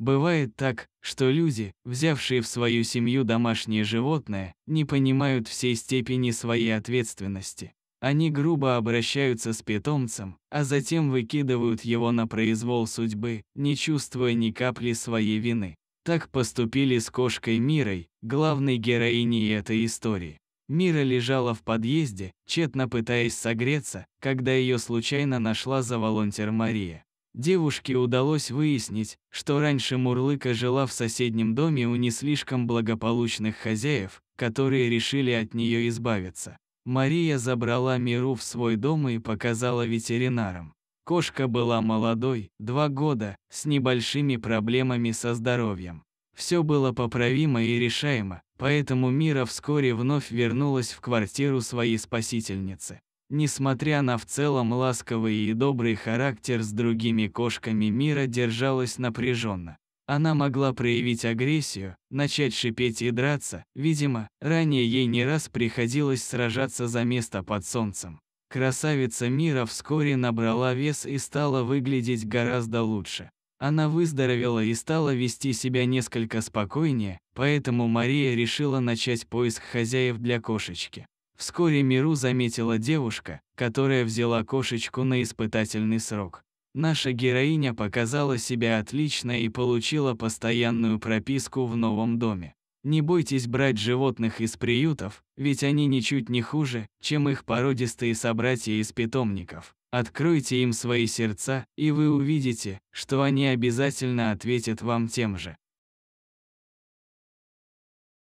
Бывает так, что люди, взявшие в свою семью домашнее животное, не понимают всей степени своей ответственности. Они грубо обращаются с питомцем, а затем выкидывают его на произвол судьбы, не чувствуя ни капли своей вины. Так поступили с кошкой Мирой, главной героиней этой истории. Мира лежала в подъезде, тщетно пытаясь согреться, когда ее случайно нашла за волонтер Мария. Девушке удалось выяснить, что раньше Мурлыка жила в соседнем доме у не слишком благополучных хозяев, которые решили от нее избавиться. Мария забрала Миру в свой дом и показала ветеринарам. Кошка была молодой, два года, с небольшими проблемами со здоровьем. Все было поправимо и решаемо, поэтому Мира вскоре вновь вернулась в квартиру своей спасительницы. Несмотря на в целом ласковый и добрый характер с другими кошками мира держалась напряженно. Она могла проявить агрессию, начать шипеть и драться, видимо, ранее ей не раз приходилось сражаться за место под солнцем. Красавица мира вскоре набрала вес и стала выглядеть гораздо лучше. Она выздоровела и стала вести себя несколько спокойнее, поэтому Мария решила начать поиск хозяев для кошечки. Вскоре Миру заметила девушка, которая взяла кошечку на испытательный срок. Наша героиня показала себя отлично и получила постоянную прописку в новом доме. Не бойтесь брать животных из приютов, ведь они ничуть не хуже, чем их породистые собратья из питомников. Откройте им свои сердца, и вы увидите, что они обязательно ответят вам тем же.